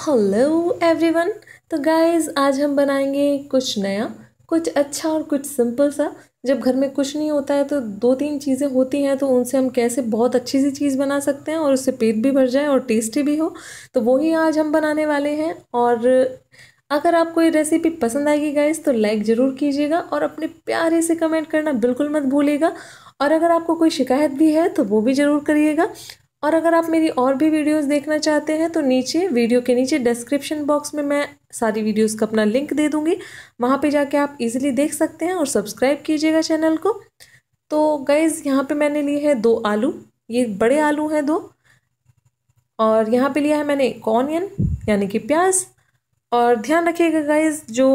hello everyone तो guys आज हम बनाएंगे कुछ नया कुछ अच्छा और कुछ सिंपल सा जब घर में कुछ नहीं होता है तो दो तीन चीज़ें होती हैं तो उनसे हम कैसे बहुत अच्छी सी चीज़ बना सकते हैं और उससे पेट भी भर जाए और टेस्टी भी हो तो वही आज हम बनाने वाले हैं और अगर आपको ये रेसिपी पसंद आएगी गाइस तो लाइक ज़रूर कीजिएगा और अपने प्यारे से कमेंट करना बिल्कुल मत भूलिएगा और अगर आपको कोई शिकायत भी है तो वो भी ज़रूर करिएगा और अगर आप मेरी और भी वीडियोस देखना चाहते हैं तो नीचे वीडियो के नीचे डिस्क्रिप्शन बॉक्स में मैं सारी वीडियोस का अपना लिंक दे दूँगी वहाँ पे जाके आप इजीली देख सकते हैं और सब्सक्राइब कीजिएगा चैनल को तो गैज़ यहाँ पे मैंने लिए है दो आलू ये बड़े आलू हैं दो और यहाँ पे लिया है मैंने एक ऑनियन यानी कि प्याज और ध्यान रखिएगा गाइज जो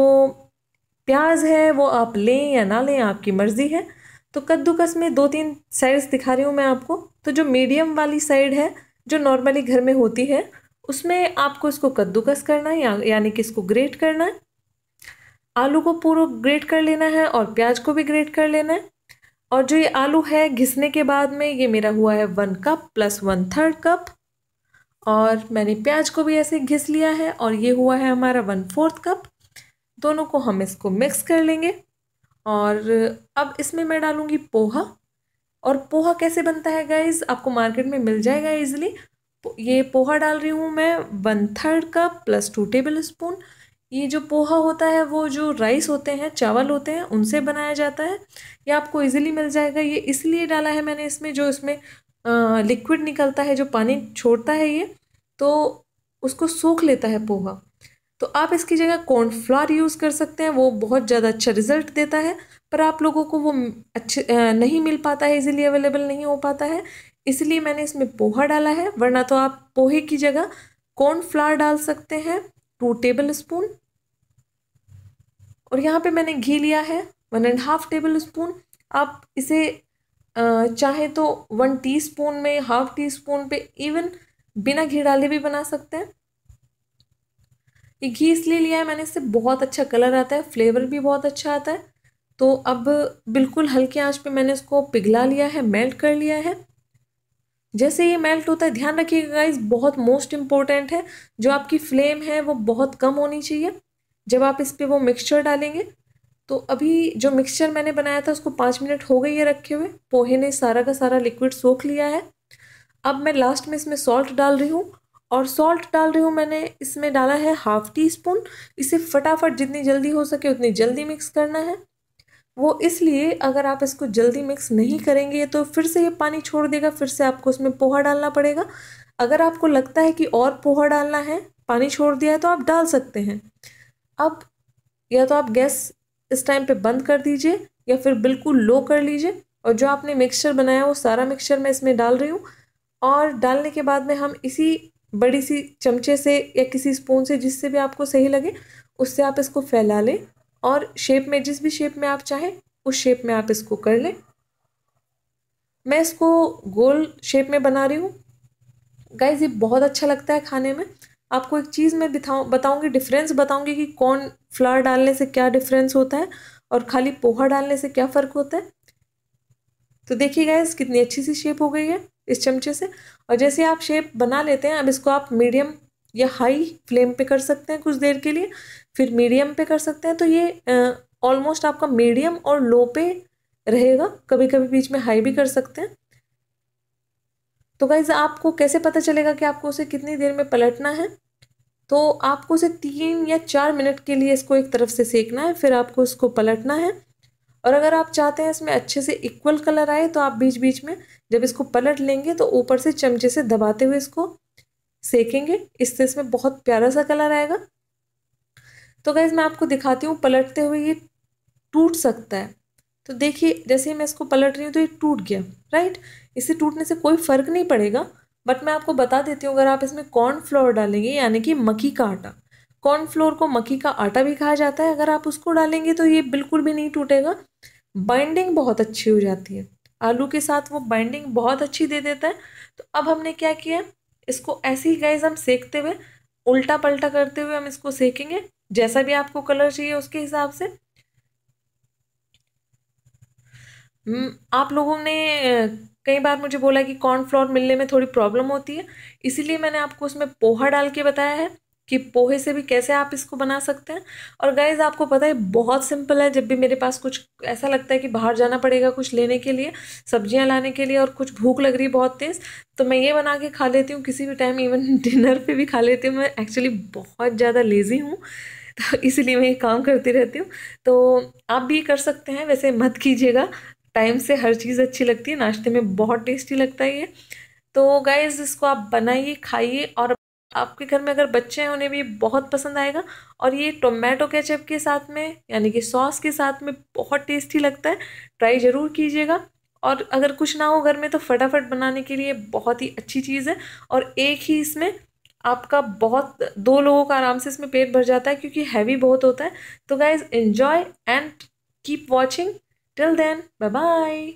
प्याज है वो आप लें या ना लें आपकी मर्ज़ी है तो कद्दूकस में दो तीन साइड्स दिखा रही हूँ मैं आपको तो जो मीडियम वाली साइड है जो नॉर्मली घर में होती है उसमें आपको इसको कद्दूकस करना है या, यानी कि इसको ग्रेट करना है आलू को पूरा ग्रेट कर लेना है और प्याज को भी ग्रेट कर लेना है और जो ये आलू है घिसने के बाद में ये मेरा हुआ है one cup plus one third cup और मैंने प्याज को भी ऐसे घिस लिया है और ये हुआ है हमारा वन फोर्थ कप दोनों को हम इसको मिक्स कर लेंगे और अब इसमें मैं डालूँगी पोहा और पोहा कैसे बनता है गाइज आपको मार्केट में मिल जाएगा ईजिली ये पोहा डाल रही हूँ मैं one third cup plus two tablespoon ये जो पोहा होता है वो जो राइस होते हैं चावल होते हैं उनसे बनाया जाता है ये आपको इजीली मिल जाएगा ये इसलिए डाला है मैंने इसमें जो इसमें लिक्विड निकलता है जो पानी छोड़ता है ये तो उसको सूख लेता है पोहा तो आप इसकी जगह कॉर्नफ्लावर यूज़ कर सकते हैं वो बहुत ज़्यादा अच्छा रिजल्ट देता है पर आप लोगों को वो अच्छे नहीं मिल पाता है इजीली अवेलेबल नहीं हो पाता है इसलिए मैंने इसमें पोहा डाला है वरना तो आप पोहे की जगह कॉर्नफ्लावर डाल सकते हैं टू टेबल स्पून और यहाँ पे मैंने घी लिया है one and half tablespoon आप इसे चाहे तो वन टी में हाफ टी स्पून पे इवन बिना घी डाले भी बना सकते हैं ये घी इसलिए लिया है मैंने इससे बहुत अच्छा कलर आता है फ्लेवर भी बहुत अच्छा आता है तो अब बिल्कुल हल्के आंच पे मैंने इसको पिघला लिया है मेल्ट कर लिया है जैसे ये मेल्ट होता है ध्यान रखिएगा गाइस बहुत मोस्ट इम्पॉर्टेंट है जो आपकी फ्लेम है वो बहुत कम होनी चाहिए जब आप इस पर वो मिक्सचर डालेंगे तो अभी जो मिक्सचर मैंने बनाया था उसको पाँच मिनट हो गई है रखे हुए पोहे ने सारा का सारा लिक्विड सोख लिया है अब मैं लास्ट में इसमें सॉल्ट डाल रही हूँ और सॉल्ट डाल रही हूँ मैंने इसमें डाला है हाफ टी स्पून इसे फटाफट जितनी जल्दी हो सके उतनी जल्दी मिक्स करना है वो इसलिए अगर आप इसको जल्दी मिक्स नहीं करेंगे तो फिर से ये पानी छोड़ देगा फिर से आपको उसमें पोहा डालना पड़ेगा अगर आपको लगता है कि और पोहा डालना है पानी छोड़ दिया है तो आप डाल सकते हैं अब या तो आप गैस इस टाइम पे बंद कर दीजिए या फिर बिल्कुल लो कर लीजिए और जो आपने मिक्सचर बनाया वो सारा मिक्सचर मैं इसमें डाल रही हूँ और डालने के बाद में हम इसी बड़ी सी चमचे से या किसी स्पून से जिससे भी आपको सही लगे उससे आप इसको फैला लें और शेप में जिस भी शेप में आप चाहें उस शेप में आप इसको कर लें मैं इसको गोल शेप में बना रही हूँ गाइज ये बहुत अच्छा लगता है खाने में आपको एक चीज़ मैं दिखाऊँ बताऊँगी डिफरेंस बताऊँगी कि कौन फ्लावर डालने से क्या डिफरेंस होता है और खाली पोहा डालने से क्या फ़र्क होता है तो देखिए गाइज कितनी अच्छी सी शेप हो गई है इस चमचे से और जैसे आप शेप बना लेते हैं अब इसको आप मीडियम या हाई फ्लेम पे कर सकते हैं कुछ देर के लिए फिर मीडियम पे कर सकते हैं तो ये ऑलमोस्ट आपका मीडियम और लो पे रहेगा कभी कभी बीच में हाई भी कर सकते हैं तो गाइज आपको कैसे पता चलेगा कि आपको उसे कितनी देर में पलटना है तो आपको उसे तीन या चार मिनट के लिए इसको एक तरफ से सेकना है फिर आपको इसको पलटना है और अगर आप चाहते हैं इसमें अच्छे से इक्वल कलर आए तो आप बीच बीच में जब इसको पलट लेंगे तो ऊपर से चमचे से दबाते हुए इसको सेकेंगे इससे इसमें बहुत प्यारा सा कलर आएगा तो गैस मैं आपको दिखाती हूँ पलटते हुए ये टूट सकता है तो देखिए जैसे ही मैं इसको पलट रही हूँ तो ये टूट गया राइट इसे टूटने से कोई फ़र्क नहीं पड़ेगा बट मैं आपको बता देती हूँ अगर आप इसमें कॉर्नफ्लोर डालेंगे यानी कि मक्की का आटा कॉर्नफ्लोर को मक्खी का आटा भी कहा जाता है अगर आप उसको डालेंगे तो ये बिल्कुल भी नहीं टूटेगा बाइंडिंग बहुत अच्छी हो जाती है आलू के साथ वो बाइंडिंग बहुत अच्छी दे देता है तो अब हमने क्या किया इसको ऐसे ही गैस हम सेकते हुए उल्टा पलटा करते हुए हम इसको सेकेंगे जैसा भी आपको कलर चाहिए उसके हिसाब से हम्म, आप लोगों ने कई बार मुझे बोला कि कॉर्नफ्लोर मिलने में थोड़ी प्रॉब्लम होती है इसीलिए मैंने आपको उसमें पोहा डाल के बताया है कि पोहे से भी कैसे आप इसको बना सकते हैं और गाइज आपको पता है बहुत सिंपल है जब भी मेरे पास कुछ ऐसा लगता है कि बाहर जाना पड़ेगा कुछ लेने के लिए सब्जियां लाने के लिए और कुछ भूख लग रही है बहुत तेज़ तो मैं ये बना के खा लेती हूँ किसी भी टाइम इवन डिनर पे भी खा लेती हूँ मैं एक्चुअली बहुत ज़्यादा लेज़ी हूँ तो इसीलिए मैं ये काम करती रहती हूँ तो आप भी कर सकते हैं वैसे मत कीजिएगा टाइम से हर चीज़ अच्छी लगती है नाश्ते में बहुत टेस्टी लगता है ये तो गाइज़ इसको आप बनाइए खाइए और आपके घर में अगर बच्चे हैं उन्हें भी बहुत पसंद आएगा और ये टोमेटो केचप के साथ में यानी कि सॉस के साथ में बहुत टेस्टी लगता है ट्राई ज़रूर कीजिएगा और अगर कुछ ना हो घर में तो फटाफट बनाने के लिए बहुत ही अच्छी चीज़ है और एक ही इसमें आपका बहुत दो लोगों का आराम से इसमें पेट भर जाता है क्योंकि हैवी बहुत होता है तो guys enjoy and keep watching till then bye bye